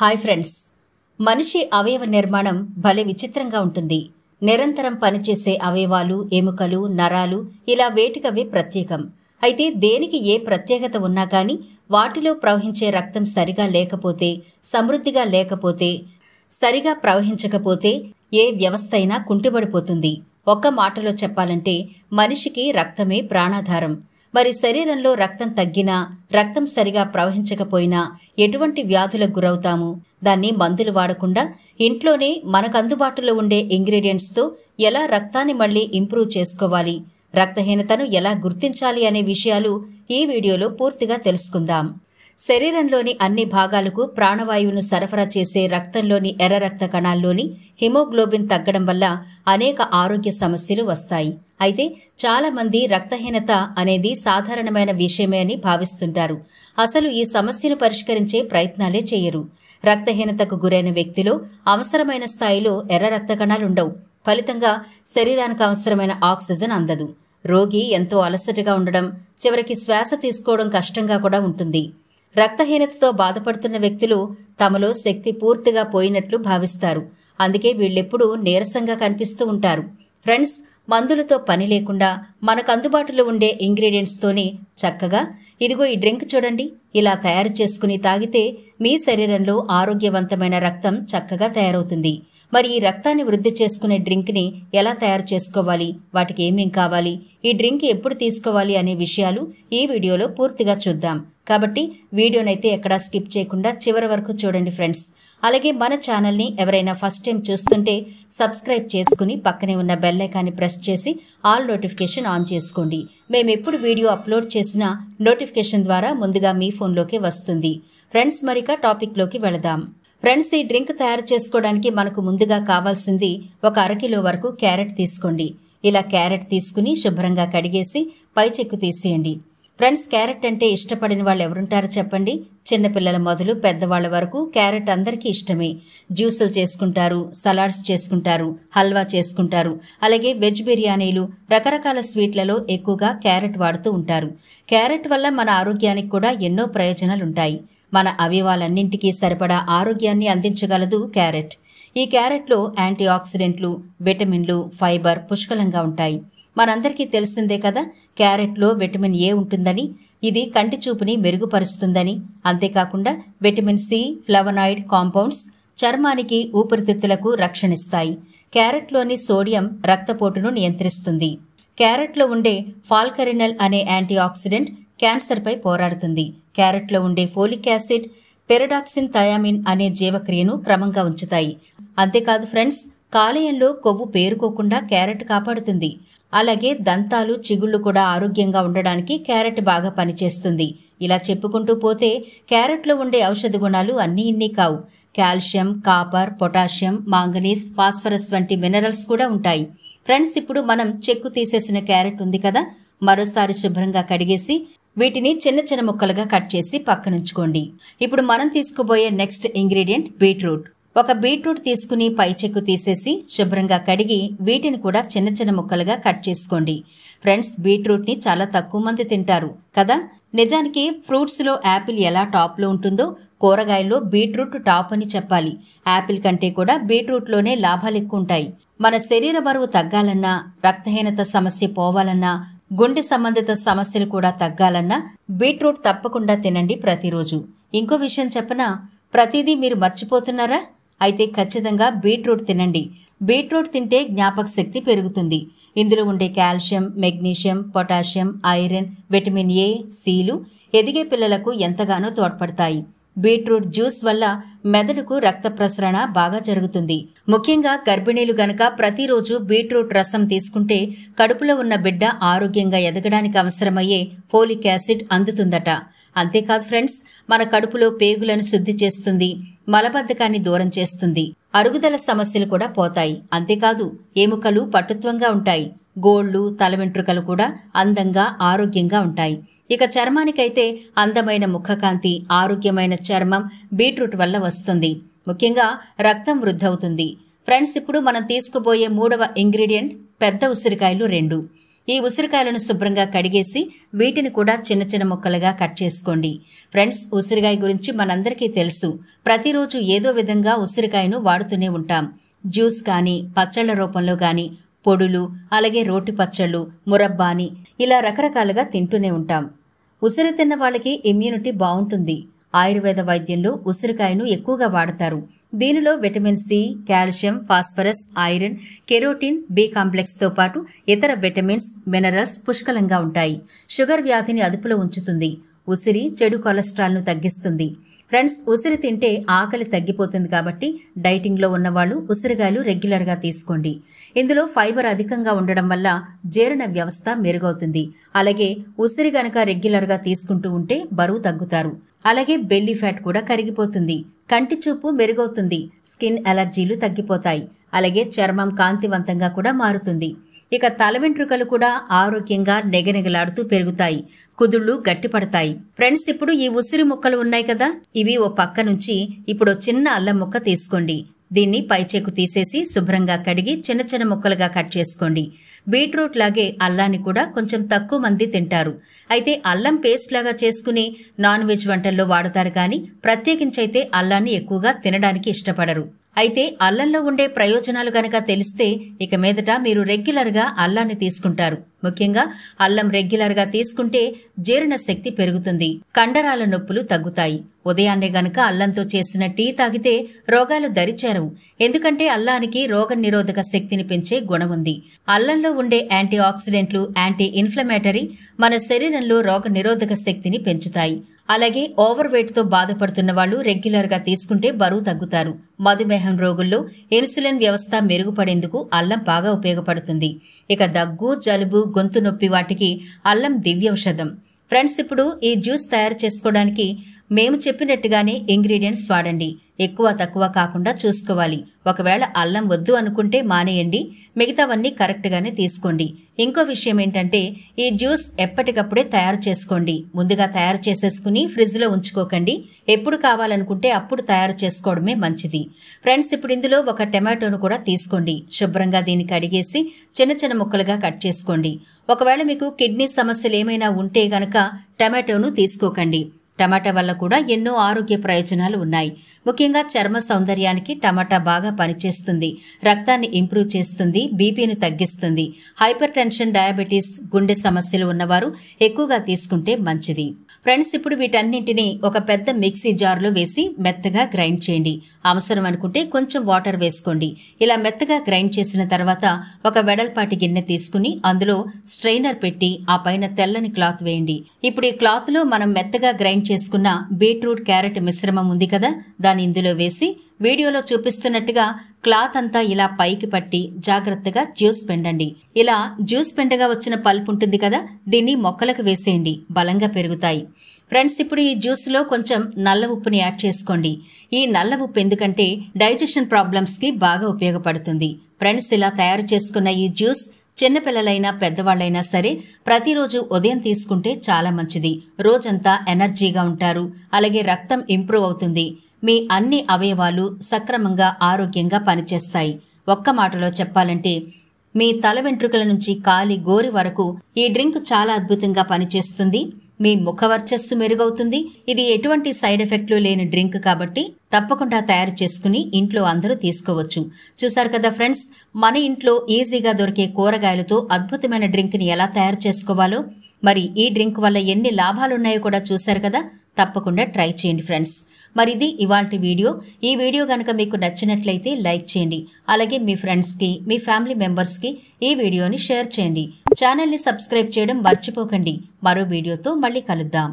hi friends మనిషి అవయవ నిర్మాణం భలే విచిత్రంగా ఉంటుంది నిరంతరం పనిచేసే అవయవాలు ఎముకలు నరాలు ఇలా వేటికవే ప్రత్యేకం అయితే దేనికి ఏ ప్రత్యేకత ఉన్నా కానీ వాటిలో ప్రవహించే రక్తం సరిగా లేకపోతే సమృద్ధిగా లేకపోతే సరిగా ప్రవహించకపోతే ఏ వ్యవస్థ అయినా కుంటుబడిపోతుంది ఒక్క మాటలో చెప్పాలంటే మనిషికి రక్తమే ప్రాణాధారం మరి శరీరంలో రక్తం తగ్గినా రక్తం సరిగా ప్రవహించకపోయినా ఎటువంటి వ్యాధులకు గురవుతాము దాన్ని మందులు వాడకుండా ఇంట్లోనే మనకు అందుబాటులో ఉండే ఇంగ్రీడియంట్స్తో ఎలా రక్తాన్ని మళ్లీ ఇంప్రూవ్ చేసుకోవాలి రక్తహీనతను ఎలా గుర్తించాలి అనే విషయాలు ఈ వీడియోలో పూర్తిగా తెలుసుకుందాం శరీరంలోని అన్ని భాగాలకు ప్రాణవాయువును సరఫరా చేసే రక్తంలోని ఎర్ర రక్త కణాల్లోని హిమోగ్లోబిన్ తగ్గడం వల్ల అనేక ఆరోగ్య సమస్యలు వస్తాయి అయితే చాలామంది రక్తహీనత అనేది సాధారణమైన విషయమే అని భావిస్తుంటారు అసలు ఈ సమస్యను పరిష్కరించే ప్రయత్నాలే చేయరు రక్తహీనతకు గురైన వ్యక్తిలో అవసరమైన స్థాయిలో ఎర్ర రక్త కణాలుండవు ఫలితంగా శరీరానికి అవసరమైన ఆక్సిజన్ అందదు రోగి ఎంతో అలసటగా ఉండడం చివరికి శ్వాస తీసుకోవడం కష్టంగా కూడా ఉంటుంది రక్తహీనతతో బాధపడుతున్న వ్యక్తులు తమలో శక్తి పూర్తిగా పోయినట్లు భావిస్తారు అందుకే వీళ్ళెప్పుడూ నీరసంగా కనిపిస్తూ ఉంటారు ఫ్రెండ్స్ మందులతో పని లేకుండా మనకు అందుబాటులో ఉండే ఇంగ్రీడియంట్స్తోనే చక్కగా ఇదిగో ఈ డ్రింక్ చూడండి ఇలా తయారు చేసుకుని తాగితే మీ శరీరంలో ఆరోగ్యవంతమైన రక్తం చక్కగా తయారవుతుంది మరి ఈ రక్తాన్ని వృద్ధి చేసుకునే డ్రింక్ని ఎలా తయారు చేసుకోవాలి వాటికి ఏమేం కావాలి ఈ డ్రింక్ ఎప్పుడు తీసుకోవాలి అనే విషయాలు ఈ వీడియోలో పూర్తిగా చూద్దాం కాబట్టి వీడియోనైతే ఎక్కడా స్కిప్ చేయకుండా చివరి వరకు చూడండి ఫ్రెండ్స్ అలాగే మన ఛానల్ని ఎవరైనా ఫస్ట్ టైం చూస్తుంటే సబ్స్క్రైబ్ చేసుకుని పక్కనే ఉన్న బెల్ ఐకాన్ని ప్రెస్ చేసి ఆల్ నోటిఫికేషన్ ఆన్ చేసుకోండి మేము ఎప్పుడు వీడియో అప్లోడ్ చేసినా నోటిఫికేషన్ ద్వారా ముందుగా మీ ఫోన్లోకి వస్తుంది ఫ్రెండ్స్ మరిక టాపిక్లోకి వెళదాం ఫ్రెండ్స్ ఈ డ్రింక్ తయారు చేసుకోవడానికి మనకు ముందుగా కావాల్సింది ఒక అరకిలో వరకు క్యారెట్ తీసుకోండి ఇలా క్యారెట్ తీసుకుని శుభ్రంగా కడిగేసి పైచెక్కు తీసేయండి ఫ్రెండ్స్ క్యారెట్ అంటే ఇష్టపడిన వాళ్ళు ఎవరుంటారు చెప్పండి చిన్నపిల్లల మొదలు పెద్దవాళ్ల వరకు క్యారెట్ అందరికీ ఇష్టమే జ్యూసులు చేసుకుంటారు సలాడ్స్ చేసుకుంటారు హల్వా చేసుకుంటారు అలాగే వెజ్ బిర్యానీలు రకరకాల స్వీట్లలో ఎక్కువగా క్యారెట్ వాడుతూ ఉంటారు క్యారెట్ వల్ల మన ఆరోగ్యానికి కూడా ఎన్నో ప్రయోజనాలుంటాయి మన అవయవాలన్నింటికీ సరిపడా ఆరోగ్యాన్ని అందించగలదు క్యారెట్ ఈ క్యారెట్లో యాంటీ ఆక్సిడెంట్లు విటమిన్లు ఫైబర్ పుష్కలంగా ఉంటాయి మనందరికీ తెలిసిందే కదా క్యారెట్లో విటమిన్ ఏ ఉంటుందని ఇది కంటి చూపుని మెరుగుపరుస్తుందని అంతేకాకుండా విటమిన్ సి ఫ్లవనాయిడ్ కాంపౌండ్స్ చర్మానికి ఊపిరితిత్తులకు రక్షణిస్తాయి క్యారెట్లోని సోడియం రక్తపోటును నియంత్రిస్తుంది క్యారెట్లో ఉండే ఫాల్కరినల్ అనే యాంటీ ఆక్సిడెంట్ క్యాన్సర్పై పోరాడుతుంది క్యారెట్లో ఉండే ఫోలిక్ యాసిడ్ పెరడాక్సిన్ థయామిన్ అనే జీవక్రియను క్రమంగా ఉంచుతాయి అంతేకాదు ఫ్రెండ్స్ కాలేయంలో కొవ్వు పేరుకోకుండా క్యారెట్ కాపాడుతుంది అలాగే దంతాలు చిగుళ్ళు కూడా ఆరోగ్యంగా ఉండడానికి క్యారెట్ బాగా పనిచేస్తుంది ఇలా చెప్పుకుంటూ పోతే క్యారెట్లో ఉండే ఔషధ గుణాలు అన్నీ ఇన్ని కావు calcium copper potassium manganese phosphorus వంటి మినరల్స్ కూడా ఉంటాయి ఫ్రెండ్స్ ఇప్పుడు మనం చెక్కు తీసేసిన క్యారెట్ ఉంది కదా మరోసారి శుభ్రంగా కడిగేసి వీటిని చిన్న చిన్న ముక్కలుగా కట్ చేసి పక్కనుంచుకోండి ఇప్పుడు మనం తీసుకుపోయే నెక్స్ట్ ఇంగ్రీడియంట్ బీట్రూట్ ఒక బీట్రూట్ తీసుకుని పై చెక్కు తీసేసి శుభ్రంగా కడిగి వీటిని కూడా చిన్న చిన్న ముక్కలుగా కట్ చేసుకోండి ఫ్రెండ్స్ బీట్రూట్ని చాలా తక్కువ మంది తింటారు కదా నిజానికి ఫ్రూట్స్లో యాపిల్ ఎలా టాప్లో ఉంటుందో కూరగాయల్లో బీట్రూట్ టాప్ అని చెప్పాలి యాపిల్ కంటే కూడా బీట్రూట్లోనే లాభాలు ఎక్కువ ఉంటాయి మన శరీర బరువు తగ్గాలన్నా రక్తహీనత సమస్య పోవాలన్నా గుండె సంబంధిత సమస్యలు కూడా తగ్గాలన్నా బీట్రూట్ తప్పకుండా తినండి ప్రతిరోజు ఇంకో విషయం చెప్పనా ప్రతిదీ మీరు మర్చిపోతున్నారా అయితే ఖచ్చితంగా బీట్రూట్ తినండి బీట్రూట్ తింటే జ్ఞాపక శక్తి పెరుగుతుంది ఇందులో ఉండే calcium magnesium potassium iron vitamin A సీలు ఎదిగే పిల్లలకు ఎంతగానో తోడ్పడతాయి బీట్రూట్ జ్యూస్ వల్ల మెదడుకు రక్త ప్రసరణ బాగా జరుగుతుంది ముఖ్యంగా గర్భిణీలు గనక ప్రతిరోజు బీట్రూట్ రసం తీసుకుంటే కడుపులో ఉన్న బిడ్డ ఆరోగ్యంగా ఎదగడానికి అవసరమయ్యే ఫోలిక్ యాసిడ్ అందుతుందట అంతేకాదు ఫ్రెండ్స్ మన కడుపులో పేగులను శుద్ధి చేస్తుంది మలబద్ధకాన్ని దూరం చేస్తుంది అరుగుదల సమస్యలు కూడా పోతాయి అంతేకాదు ఎముకలు పటుత్వంగా ఉంటాయి గోళ్లు తల వెంట్రుకలు కూడా అందంగా ఆరోగ్యంగా ఉంటాయి ఇక చర్మానికైతే అందమైన ముఖకాంతి ఆరోగ్యమైన చర్మం బీట్రూట్ వల్ల వస్తుంది ముఖ్యంగా రక్తం వృద్ధవుతుంది ఫ్రెండ్స్ ఇప్పుడు మనం తీసుకుపోయే మూడవ ఇంగ్రీడియంట్ పెద్ద ఉసిరికాయలు రెండు ఈ ఉసిరికాయలను శుభ్రంగా కడిగేసి వీటిని కూడా చిన్న చిన్న ముక్కలుగా కట్ చేసుకోండి ఫ్రెండ్స్ ఉసిరికాయ గురించి మనందరికీ తెలుసు ప్రతిరోజు ఏదో విధంగా ఉసిరికాయను వాడుతూనే ఉంటాం జ్యూస్ కానీ పచ్చళ్ల రూపంలో కానీ పొడులు అలాగే రోటి పచ్చళ్ళు మురబ్బాని ఇలా రకరకాలుగా తింటూనే ఉంటాం ఉసిరి తిన్న వాళ్ళకి ఇమ్యూనిటీ బాగుంటుంది ఆయుర్వేద వైద్యంలో ఉసిరికాయను ఎక్కువగా వాడతారు దీనిలో vitamin C calcium phosphorus iron carotene B తో పాటు ఇతర విటమిన్స్ మినరల్స్ పుష్కలంగా ఉంటాయి షుగర్ వ్యాధిని అదుపులో ఉంచుతుంది ఉసిరి చెడు కొలెస్ట్రాల్ను తగ్గిస్తుంది ఫ్రెండ్స్ ఉసిరి తింటే ఆకలి తగ్గిపోతుంది కాబట్టి డైటింగ్లో ఉన్నవాళ్ళు ఉసిరికాయలు రెగ్యులర్గా తీసుకోండి ఇందులో ఫైబర్ అధికంగా ఉండడం వల్ల జీర్ణ వ్యవస్థ మెరుగవుతుంది అలాగే ఉసిరి గనక రెగ్యులర్గా తీసుకుంటూ ఉంటే బరువు తగ్గుతారు అలాగే బెల్లీ ఫ్యాట్ కూడా కరిగిపోతుంది కంటి చూపు మెరుగవుతుంది స్కిన్ ఎలర్జీలు తగ్గిపోతాయి అలాగే చర్మం కాంతివంతంగా కూడా మారుతుంది ఇక తల వెంట్రుకలు కూడా ఆరోగ్యంగా నెగనెగలాడుతూ పెరుగుతాయి కుదుళ్ళు గట్టిపడతాయి ఫ్రెండ్స్ ఇప్పుడు ఈ ఉసిరి ముక్కలు ఉన్నాయి కదా ఇవి ఓ పక్క నుంచి ఇప్పుడు చిన్న అల్లం ముక్క తీసుకోండి దీన్ని పైచేకు తీసేసి శుభ్రంగా కడిగి చిన్న చిన్న ముక్కలుగా కట్ చేసుకోండి బీట్రూట్ లాగే అల్లాన్ని కూడా కొంచెం తక్కువ మంది తింటారు అయితే అల్లం పేస్ట్ లాగా చేసుకుని నాన్ వెజ్ వంటల్లో వాడతారు కానీ ప్రత్యేకించైతే అల్లాన్ని ఎక్కువగా తినడానికి ఇష్టపడరు అయితే అల్లంలో ఉండే ప్రయోజనాలు గనక తెలిస్తే ఇక మీదట మీరు రెగ్యులర్గా అల్లాన్ని తీసుకుంటారు ముఖ్యంగా అల్లం రెగ్యులర్గా తీసుకుంటే జీర్ణ శక్తి పెరుగుతుంది కండరాల నొప్పులు తగ్గుతాయి ఉదయాన్నే గనక అల్లంతో చేసిన టీ తాగితే రోగాలు దరిచేరు ఎందుకంటే అల్లానికి రోగ నిరోధక శక్తిని పెంచే గుణం ఉంది అల్లంలో ఉండే యాంటీ ఆక్సిడెంట్లు యాంటీ ఇన్ఫ్లమేటరీ మన శరీరంలో రోగ నిరోధక శక్తిని పెంచుతాయి అలాగే ఓవర్ వెయిట్తో బాధపడుతున్న వాళ్ళు రెగ్యులర్గా తీసుకుంటే బరువు తగ్గుతారు మధుమేహం రోగుల్లో ఇన్సులిన్ వ్యవస్థ మెరుగుపడేందుకు అల్లం బాగా ఉపయోగపడుతుంది ఇక దగ్గు జలుబు గొంతు నొప్పి వాటికి అల్లం దివ్యౌషధం ఫ్రెండ్స్ ఇప్పుడు ఈ జ్యూస్ తయారు చేసుకోవడానికి మేము చెప్పినట్టుగానే ఇంగ్రీడియంట్స్ వాడండి ఎక్కువ తక్కువ కాకుండా చూసుకోవాలి ఒకవేళ అల్లం వద్దు అనుకుంటే మానేయండి మిగతావన్నీ కరెక్ట్గానే తీసుకోండి ఇంకో విషయం ఏంటంటే ఈ జ్యూస్ ఎప్పటికప్పుడే తయారు చేసుకోండి ముందుగా తయారు చేసేసుకుని ఫ్రిడ్జ్లో ఉంచుకోకండి ఎప్పుడు కావాలనుకుంటే అప్పుడు తయారు చేసుకోవడమే మంచిది ఫ్రెండ్స్ ఇప్పుడు ఇందులో ఒక టమాటోను కూడా తీసుకోండి శుభ్రంగా దీన్ని కడిగేసి చిన్న చిన్న ముక్కలుగా కట్ చేసుకోండి ఒకవేళ మీకు కిడ్నీ సమస్యలు ఏమైనా ఉంటే గనక టమాటోను తీసుకోకండి టమాటా వల్ల కూడా ఎన్నో ఆరోగ్య ప్రయోజనాలు ఉన్నాయి ముఖ్యంగా చర్మ సౌందర్యానికి టమాటా బాగా పనిచేస్తుంది రక్తాన్ని ఇంప్రూవ్ చేస్తుంది బీపీని తగ్గిస్తుంది హైపర్ టెన్షన్ డయాబెటీస్ గుండె సమస్యలు ఉన్నవారు ఎక్కువగా తీసుకుంటే మంచిది ఫ్రెండ్స్ ఇప్పుడు వీటన్నింటిని ఒక పెద్ద మిక్సీ జార్లో వేసి మెత్తగా గ్రైండ్ చేయండి అవసరం అనుకుంటే కొంచెం వాటర్ వేసుకోండి ఇలా మెత్తగా గ్రైండ్ చేసిన తర్వాత ఒక వెడల్పాటి గిన్నె తీసుకుని అందులో స్ట్రైనర్ పెట్టి ఆ పైన తెల్లని క్లాత్ వేయండి ఇప్పుడు ఈ క్లాత్లో మనం మెత్తగా గ్రైండ్ చేసుకున్న బీట్రూట్ క్యారెట్ మిశ్రమం ఉంది కదా దాన్ని ఇందులో వేసి వీడియోలో చూపిస్తున్నట్టుగా క్లాత్ అంతా ఇలా పైకి పట్టి జాగ్రత్తగా జ్యూస్ పెండండి ఇలా జ్యూస్ పెండగా వచ్చిన పల్పు ఉంటుంది కదా దీన్ని మొక్కలకు వేసేయండి బలంగా పెరుగుతాయి ఫ్రెండ్స్ ఇప్పుడు ఈ జ్యూస్లో కొంచెం నల్ల ఉప్పుని యాడ్ చేసుకోండి ఈ నల్ల ఉప్పు ఎందుకంటే డైజెషన్ ప్రాబ్లమ్స్కి బాగా ఉపయోగపడుతుంది ఫ్రెండ్స్ ఇలా తయారు చేసుకున్న ఈ జ్యూస్ చిన్నపిల్లలైనా పెద్దవాళ్లైనా సరే ప్రతిరోజు ఉదయం తీసుకుంటే చాలా మంచిది రోజంతా ఎనర్జీగా ఉంటారు అలాగే రక్తం ఇంప్రూవ్ అవుతుంది మీ అన్ని అవయవాలు సక్రమంగా ఆరోగ్యంగా పనిచేస్తాయి ఒక్క మాటలో చెప్పాలంటే మీ తల వెంట్రుకల నుంచి కాలి గోరి వరకు ఈ డ్రింక్ చాలా అద్భుతంగా పనిచేస్తుంది మీ ముఖ వర్చస్సు మెరుగవుతుంది ఇది ఎటువంటి సైడ్ ఎఫెక్ట్లు లేని డ్రింక్ కాబట్టి తప్పకుండా తయారు చేసుకుని ఇంట్లో అందరూ తీసుకోవచ్చు చూసారు కదా ఫ్రెండ్స్ మన ఇంట్లో ఈజీగా దొరికే కూరగాయలతో అద్భుతమైన డ్రింక్ని ఎలా తయారు చేసుకోవాలో మరి ఈ డ్రింక్ వల్ల ఎన్ని లాభాలున్నాయో కూడా చూశారు కదా తప్పకుండా ట్రై చేయండి ఫ్రెండ్స్ మరి ఇది ఇవాళ వీడియో ఈ వీడియో కనుక మీకు నచ్చినట్లయితే లైక్ చేయండి అలాగే మీ ఫ్రెండ్స్కి మీ ఫ్యామిలీ మెంబర్స్కి ఈ వీడియోని షేర్ చేయండి ఛానల్ని సబ్స్క్రైబ్ చేయడం మర్చిపోకండి మరో వీడియోతో మళ్ళీ కలుద్దాం